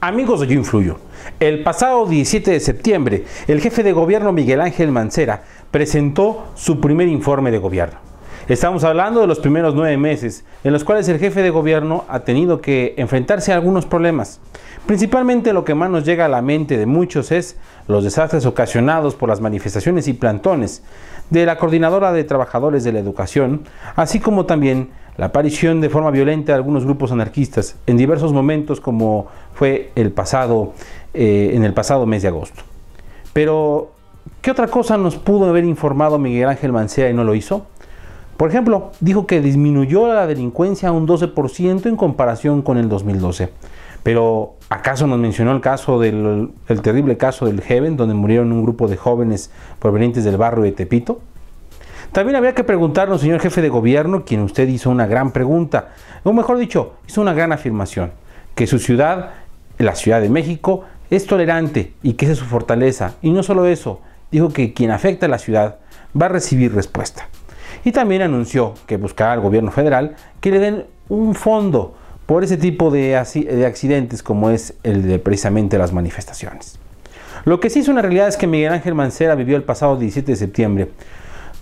Amigos de Yo Influyo, el pasado 17 de septiembre, el jefe de gobierno Miguel Ángel Mancera presentó su primer informe de gobierno. Estamos hablando de los primeros nueve meses, en los cuales el jefe de gobierno ha tenido que enfrentarse a algunos problemas. Principalmente lo que más nos llega a la mente de muchos es los desastres ocasionados por las manifestaciones y plantones de la Coordinadora de Trabajadores de la Educación, así como también la aparición de forma violenta de algunos grupos anarquistas en diversos momentos como fue el pasado, eh, en el pasado mes de agosto. Pero, ¿qué otra cosa nos pudo haber informado Miguel Ángel Mancera y no lo hizo? Por ejemplo, dijo que disminuyó la delincuencia un 12% en comparación con el 2012. Pero, ¿acaso nos mencionó el caso del el terrible caso del Heaven, donde murieron un grupo de jóvenes provenientes del barrio de Tepito? También había que preguntarle al señor jefe de gobierno, quien usted hizo una gran pregunta, o mejor dicho, hizo una gran afirmación, que su ciudad, la Ciudad de México, es tolerante y que esa es su fortaleza. Y no solo eso, dijo que quien afecta a la ciudad va a recibir respuesta. Y también anunció que buscará al gobierno federal que le den un fondo por ese tipo de, accidentes como es el de precisamente las manifestaciones. Lo que sí es una realidad es que Miguel Ángel Mancera vivió el pasado 17 de septiembre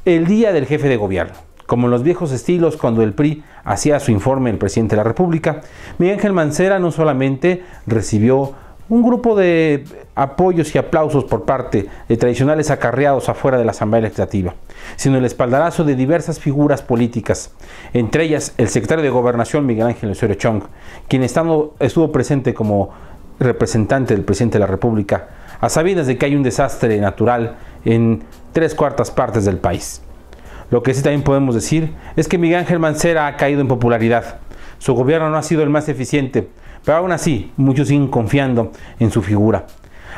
el día del jefe de gobierno. Como en los viejos estilos, cuando el PRI hacía su informe el presidente de la República, Miguel Ángel Mancera no solamente recibió un grupo de apoyos y aplausos por parte de tradicionales acarreados afuera de la Asamblea Legislativa, sino el espaldarazo de diversas figuras políticas, entre ellas el secretario de Gobernación Miguel Ángel Osorio Chong, quien estando, estuvo presente como representante del presidente de la República, a sabidas de que hay un desastre natural en tres cuartas partes del país. Lo que sí también podemos decir es que Miguel Ángel Mancera ha caído en popularidad. Su gobierno no ha sido el más eficiente, pero aún así muchos siguen confiando en su figura.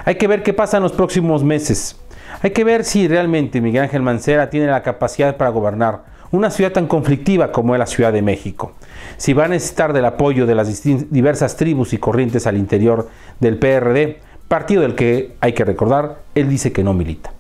Hay que ver qué pasa en los próximos meses. Hay que ver si realmente Miguel Ángel Mancera tiene la capacidad para gobernar una ciudad tan conflictiva como es la Ciudad de México. Si va a necesitar del apoyo de las diversas tribus y corrientes al interior del PRD, partido del que hay que recordar, él dice que no milita.